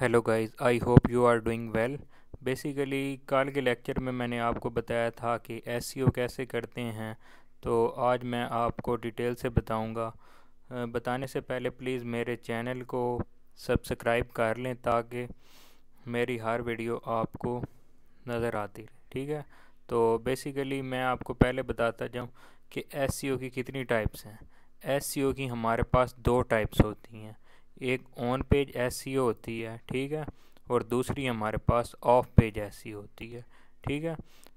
hello guys I hope you are doing well basically कल के lecture में मैंने आपको बताया था कि एस e कैसे करते हैं तो आज मैं आपको डिटेल से बताऊंगा बताने से पहले प्लीज़ मेरे चैनल को सब्सक्राइब कर लें ताकि मेरी हर वीडियो आपको नज़र आती रहे ठीक है तो बेसिकली मैं आपको पहले बताता जाऊँ कि एस e की कितनी टाइप्स हैं एस e की हमारे पास दो टाइप्स होती हैं एक ऑन पेज एस होती है ठीक है और दूसरी हमारे पास ऑफ पेज एस होती है ठीक है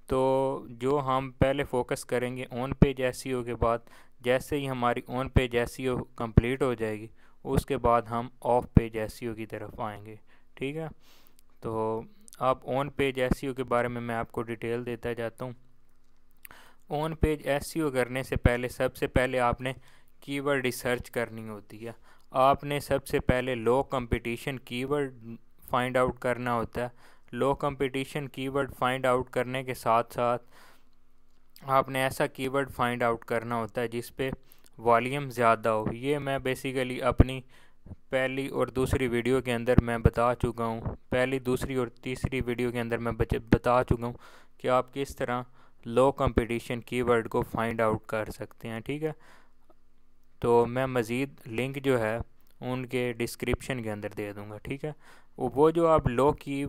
तो जो हम पहले फोकस करेंगे ऑन पेज एस के बाद जैसे ही हमारी ऑन पेज एस कंप्लीट हो जाएगी उसके बाद हम ऑफ पेज एस की तरफ आएंगे ठीक है तो आप ऑन पेज एस के बारे में मैं आपको डिटेल देता जाता हूँ ऑन पेज एस करने से पहले सबसे पहले आपने कीवर्ड रिसर्च करनी होती है आपने सबसे पहले low competition keyword find out करना होता है low competition keyword find out करने के साथ साथ आपने ऐसा कीवर्ड फाइंड आउट करना होता है जिस पे वॉल्यूम ज़्यादा हो ये मैं बेसिकली अपनी पहली और दूसरी वीडियो के अंदर मैं बता चुका हूँ पहली दूसरी और तीसरी वीडियो के अंदर मैं बता चुका हूँ कि आप किस तरह लो कंपटीशन कीवर्ड को फाइंड आउट कर सकते हैं ठीक है तो मैं मज़ीद लिंक जो है उनके डिस्क्रिप्शन के अंदर दे दूँगा ठीक है वो जो आप लो की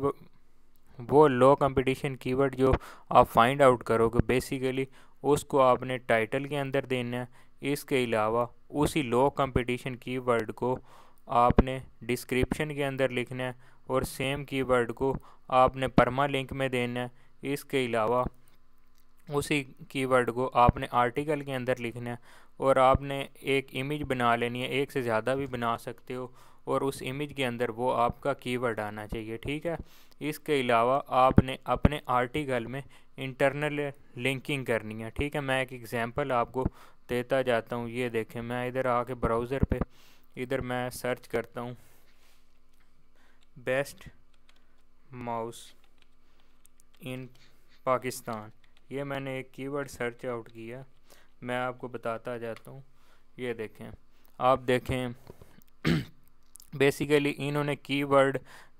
वो लो कंपटीशन कीवर्ड जो आप फाइंड आउट करोगे बेसिकली उसको आपने टाइटल के अंदर देना है इसके अलावा उसी लो कंपटीशन कीवर्ड को आपने डिस्क्रिप्शन के अंदर लिखना है और सेम कीवर्ड को आपने परमा लिंक में देना है इसके अलावा उसी कीवर्ड को आपने आर्टिकल के अंदर लिखना है और आपने एक इमेज बना लेनी है एक से ज़्यादा भी बना सकते हो और उस इमेज के अंदर वो आपका कीवर्ड आना चाहिए ठीक है इसके अलावा आपने अपने आर्टिकल में इंटरनल लिंकिंग करनी है ठीक है मैं एक एग्जांपल आपको देता जाता हूँ ये देखें मैं इधर आके ब्राउज़र पे इधर मैं सर्च करता हूँ बेस्ट माउस इन पाकिस्तान ये मैंने एक कीवर्ड सर्च आउट किया मैं आपको बताता जाता हूँ ये देखें आप देखें बेसिकली इन्होंने कीवर्ड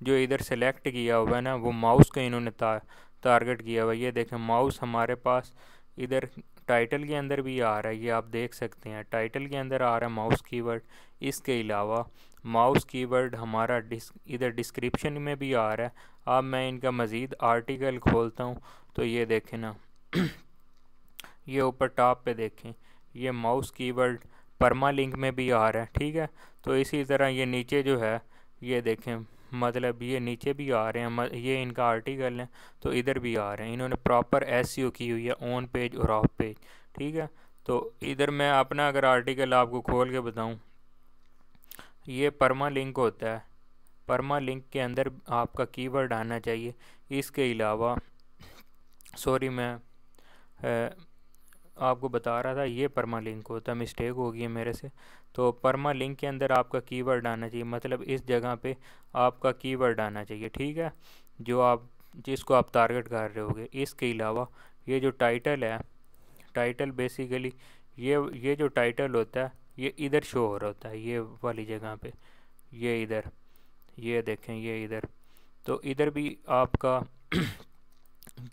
जो इधर सेलेक्ट किया हुआ है ना वो माउस का इन्होंने टारगेट किया हुआ ये देखें माउस हमारे पास इधर टाइटल के अंदर भी आ रहा है ये आप देख सकते हैं टाइटल के अंदर आ रहा है माउस कीवर्ड इसके अलावा माउस कीवर्ड हमारा डिस्क इधर डिस्क्रिप्शन में भी आ रहा है अब मैं इनका मज़ीद आर्टिकल खोलता हूँ तो ये देखें ना ये ऊपर टॉप पे देखें ये माउस कीवर्ड परमा लिंक में भी आ रहा है ठीक है तो इसी तरह ये नीचे जो है ये देखें मतलब ये नीचे भी आ रहे हैं ये इनका आर्टिकल है तो इधर भी आ रहे हैं इन्होंने प्रॉपर एस की हुई है ऑन पेज और ऑफ पेज ठीक है तो इधर मैं अपना अगर आर्टिकल आपको खोल के बताऊँ ये परमा लिंक होता है परमा लिंक के अंदर आपका कीवर्ड आना चाहिए इसके अलावा सॉरी मैं आपको बता रहा था ये परमा लिंक होता मिस्टेक हो गई है मेरे से तो परमा लिंक के अंदर आपका कीवर्ड आना चाहिए मतलब इस जगह पे आपका कीवर्ड आना चाहिए ठीक है जो आप जिसको आप टारगेट कर रहे होगे इसके अलावा ये जो टाइटल है टाइटल बेसिकली ये ये जो टाइटल होता है ये इधर शो हो रहा होता है ये वाली जगह पे ये इधर ये देखें ये इधर तो इधर भी आपका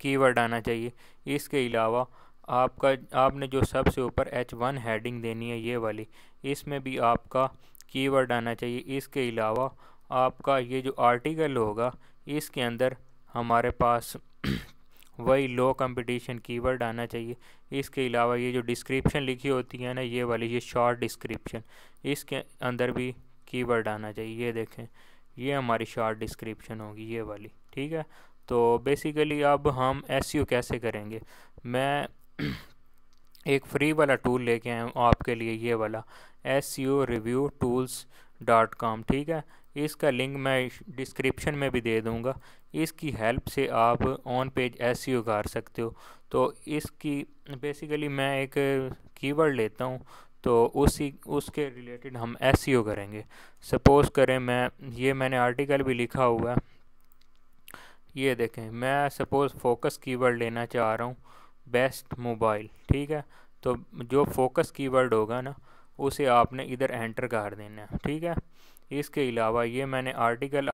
कीवर्ड आना चाहिए इसके अलावा आपका आपने जो सबसे ऊपर एच वन हैडिंग देनी है ये वाली इसमें भी आपका कीवर्ड आना चाहिए इसके अलावा आपका ये जो आर्टिकल होगा इसके अंदर हमारे पास वही लो कंपटीशन कीवर्ड आना चाहिए इसके अलावा ये जो डिस्क्रिप्शन लिखी होती है ना ये वाली ये शॉर्ट डिस्क्रिप्शन इसके अंदर भी कीवर्ड आना चाहिए ये देखें ये हमारी शॉर्ट डिस्क्रिप्शन होगी ये वाली ठीक है तो बेसिकली अब हम एस कैसे करेंगे मैं एक फ्री वाला टूल लेके आया हूँ आपके लिए ये वाला S U review tools dot com ठीक है इसका लिंक मैं डिस्क्रिप्शन में भी दे दूँगा इसकी हेल्प से आप ऑन पेज एस कर सकते हो तो इसकी बेसिकली मैं एक कीवर्ड लेता हूँ तो उसी उसके रिलेटेड हम एस करेंगे सपोज़ करें मैं ये मैंने आर्टिकल भी लिखा हुआ है ये देखें मैं सपोज़ फोकस कीवर्ड लेना चाह रहा हूँ बेस्ट मोबाइल ठीक है तो जो फोकस कीवर्ड होगा ना उसे आपने इधर एंटर कर देना है ठीक है इसके अलावा ये मैंने आर्टिकल